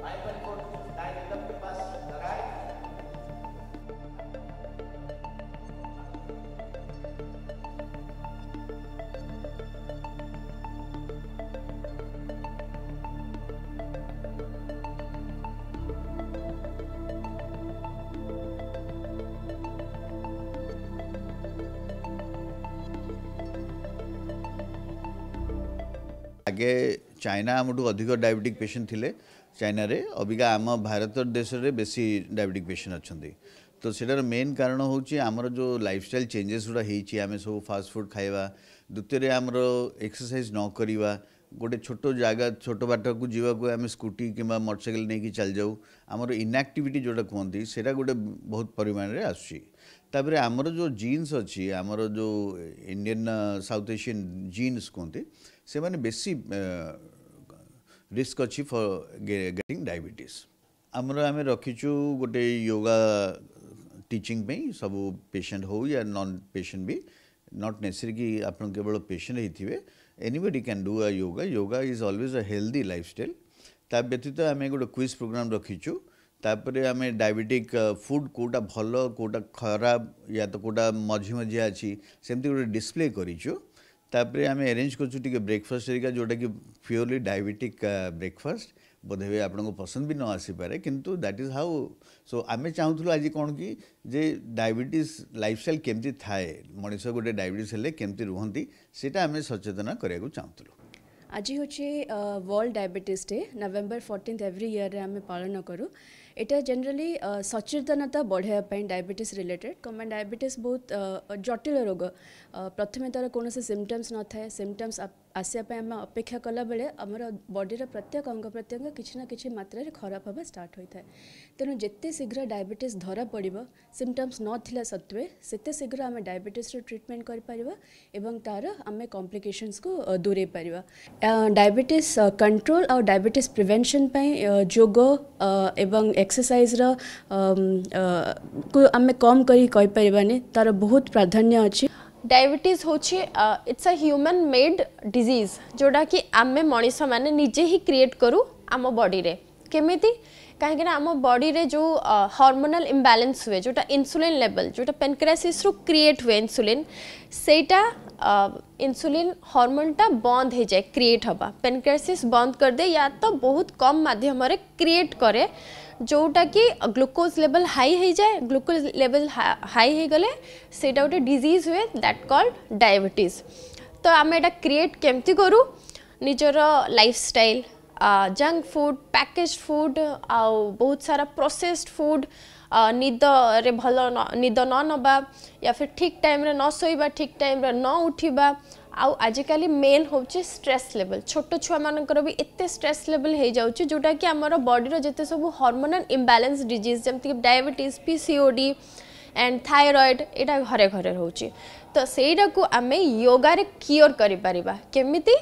Bible को दाएं आगे चाइना आमठू तो अधिक डायबेटिक पेसेंट थे ଚାଇନାରେ ଅବିକା ଆମ ଭାରତ ଦେଶରେ ବେଶୀ ଡାଇବେଟିକ୍ ପେସେଣ୍ଟ ଅଛନ୍ତି ତ ସେଟାର ମେନ୍ କାରଣ ହେଉଛି ଆମର ଯେଉଁ ଲାଇଫଷ୍ଟାଇଲ୍ ଚେଞ୍ଜେସ୍ ଗୁଡ଼ା ହେଇଛି ଆମେ ସବୁ ଫାଷ୍ଟଫୁଡ଼୍ ଖାଇବା ଦ୍ୱିତୀୟରେ ଆମର ଏକ୍ସରସାଇଜ୍ ନ କରିବା ଗୋଟେ ଛୋଟ ଜାଗା ଛୋଟ ବାଟକୁ ଯିବାକୁ ଆମେ ସ୍କୁଟି କିମ୍ବା ମୋଟରସାଇକେଲ ନେଇକି ଚାଲିଯାଉ ଆମର ଇନାକ୍ଟିଭିଟି ଯେଉଁଟା କୁହନ୍ତି ସେଇଟା ଗୋଟେ ବହୁତ ପରିମାଣରେ ଆସୁଛି ତାପରେ ଆମର ଯେଉଁ ଜିନ୍ସ ଅଛି ଆମର ଯେଉଁ ଇଣ୍ଡିଆନ୍ ସାଉଥ୍ ଏସିଆନ୍ ଜିନ୍ସ କୁହନ୍ତି ସେମାନେ ବେଶୀ ରିସ୍କ ଅଛି ଫର୍ ଗେଟିଂ ଡାଇବେଟିସ୍ ଆମର ଆମେ ରଖିଛୁ ଗୋଟେ ୟୋଗା ଟିଚିଂ ପାଇଁ ସବୁ ପେସେଣ୍ଟ ହେଉ ୟା ନନ୍ ପେସେଣ୍ଟ ବି ନଟ୍ ନେସେସରି କି ଆପଣ କେବଳ ପେସେଣ୍ଟ ହେଇଥିବେ anybody can do a yoga yoga is always a healthy lifestyle ତା ବ୍ୟତୀତ ଆମେ ଗୋଟେ କୁଇଜ୍ ପ୍ରୋଗ୍ରାମ୍ ରଖିଛୁ ତାପରେ ଆମେ ଡାଇବେଟିକ୍ ଫୁଡ଼୍ କେଉଁଟା ଭଲ କେଉଁଟା ଖରାପ ୟା ତ କେଉଁଟା ମଝି ମଝିଆ ଅଛି ସେମିତି ଗୋଟେ ଡିସପ୍ଲେ କରିଛୁ तापर आम एरेज कर ब्रेकफास्ट हरिका जोटा कि प्योरली डायबेटिक ब्रेकफास्ट बोधे आपको पसंद भी न आसपे कि दैट इज हाउ सो आम चाहूल आज कौन कि डायबेट लाइफस्टाइल केमती थाए मनीष गोटे डायबेटिस केमती रुहति से आम सचेतना कराया चाहूल आज हूँ world diabetes day November fourteenth every year में आम पालन करूँ ଏଇଟା ଜେନେରାଲି ସଚେତନତା ବଢ଼ାଇବା ପାଇଁ ଡାଇବେଟିସ୍ ରିଲେଟେଡ଼ କ'ଣ ପାଇଁ ଡାଇବେଟିସ୍ ବହୁତ ଜଟିଳ ରୋଗ ପ୍ରଥମେ ତା'ର କୌଣସି ସିମ୍ପଟମ୍ସ ନଥାଏ ସିମ୍ପଟମ୍ସ आसपा अपेक्षा कला बेले आम बडी प्रत्येक अंग प्रत्यंग किसी ना कि मात्र खराब हाँ स्टार्ट होता है तेणु जिते शीघ्र डायबेट धरा पड़ सिमटम्स ना सत्वे से आम डायबेट ट्रिटमेंट करम्प्लिकेसन्स को दूरे पार डायबेट कंट्रोल आ डायबेट प्रिभेनसन जोग एवं एक्सरसाइज रु कम कर बहुत प्राधान्य अच्छी डायबिटीज हूँ it's a human made disease जोड़ा कि आम मनीष मैंने निजे ही क्रिएट करू आम बडी केमी कहीं आम बडी जो हार्मोनल इम्बालान्स हुए जोटा इन्सुलिन लेवल जो पेनक्रियासीस क्रिएट हुए इन्सुलिन से इन्सुलिन हार्मोनटा बंद हो जाए क्रिएट हाँ पेनक्रियासीस बंद करदे या तो बहुत कम मध्यम क्रिएट कै जोटा कि ग्लुकोज लेवल हाई हो जाए ग्लुकोज लेवल हाई हो गले सेटा गोटे डिजीज हुए दैट कल्ड डायबिटीज तो आम एटा क्रिएट केमती करूँ निजर life style junk food package food आउ बहुत सारा प्रोसेस्ड फूड निदरे भल निद न नवा या फिर ठीक टाइम रे न शोवा ठीक टाइम रे न उठा ଆଉ ଆଜିକାଲି ମେନ୍ ହେଉଛି ଷ୍ଟ୍ରେସ୍ ଲେବଲ୍ ଛୋଟ ଛୁଆମାନଙ୍କର ବି ଏତେ ଷ୍ଟ୍ରେସ୍ ଲେଭେଲ୍ ହେଇଯାଉଛି ଯେଉଁଟାକି ଆମର ବଡ଼ିର ଯେତେ ସବୁ ହର୍ମୋନାଲ୍ ଇମ୍ବାଲାନ୍ସ ଡିଜିଜ୍ ଯେମିତିକି diabetes P C O D and thyroid ଏଇଟା ଘରେ ଘରେ ରହୁଛି ତ ସେଇଟାକୁ ଆମେ ୟୋଗାରେ କିଓର୍ କରିପାରିବା କେମିତି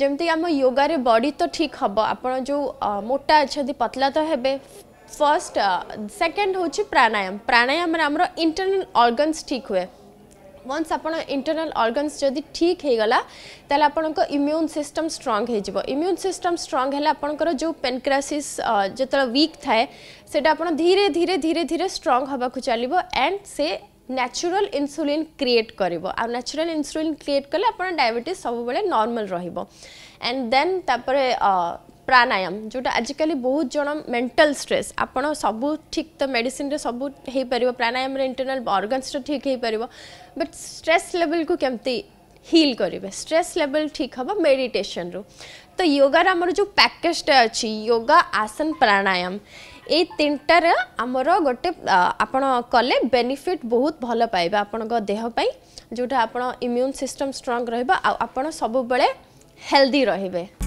ଯେମିତିକି ଆମ ୟୋଗାରେ ବଡ଼ି ତ ଠିକ୍ ହେବ ଆପଣ ଯେଉଁ ମୋଟା ଅଛନ୍ତି ପତଳା ତ ହେବେ ଫାର୍ଷ୍ଟ ସେକେଣ୍ଡ ହେଉଛି ପ୍ରାଣାୟାମ ପ୍ରାଣାୟାମରେ ଆମର ଇଣ୍ଟରନାଲ୍ ଅର୍ଗନ୍ସ ଠିକ୍ ହୁଏ वन्स आपण इंटरनाल अर्गन्स जदि ठीक होगा ताल आपण इम्यून सिस्टम स्ट्रंग हो इम्यून सिस्टम स्ट्रंग है आपंकर जो पेनक्रासीस जो वीक थाए से धीरे धीरे धीरे धीरे स्ट्रंग हाँक चलो एंड से ନ୍ୟାଚୁରାଲ ଇନ୍ସୁଲିନ୍ क्रिएट कर ଆଉ ନ୍ୟାଚୁରାଲ क्रिएट कले आप ଆପଣ सब ସବୁବେଳେ ନର୍ମାଲ୍ ରହିବ ଆଣ୍ଡ ପ୍ରାଣାୟାମ ଯେଉଁଟା ଆଜିକାଲି ବହୁତ ଜଣ ମେଣ୍ଟାଲ ଷ୍ଟ୍ରେସ୍ ଆପଣ ସବୁ ଠିକ୍ ତ ମେଡ଼ିସିନରେ ସବୁ ହେଇପାରିବ ପ୍ରାଣାୟାମରେ ଇଣ୍ଟରନାଲ ଅର୍ଗାନ୍ସଟା ଠିକ୍ ହେଇପାରିବ ବଟ୍ ଷ୍ଟ୍ରେସ୍ ଲେଭେଲକୁ କେମିତି ହିଲ୍ କରିବେ ଷ୍ଟ୍ରେସ୍ ଲେଭେଲ୍ ଠିକ୍ ହେବ ମେଡ଼ିଟେସନରୁ ତ ୟୋଗାର ଆମର ଯେଉଁ ପ୍ୟାକେଜଟା ଅଛି ୟୋଗା ଆସନ ପ୍ରାଣାୟାମ ଏଇ ତିନିଟାର ଆମର ଗୋଟେ ଆପଣ କଲେ ବେନିଫିଟ୍ ବହୁତ ଭଲ ପାଇବେ ଆପଣଙ୍କ ଦେହ ପାଇଁ ଯେଉଁଟା ଆପଣ ଇମ୍ୟୁନ୍ ସିଷ୍ଟମ୍ ଷ୍ଟ୍ରଙ୍ଗ ରହିବ ଆଉ ଆପଣ ସବୁବେଳେ ହେଲ୍ଦି ରହିବେ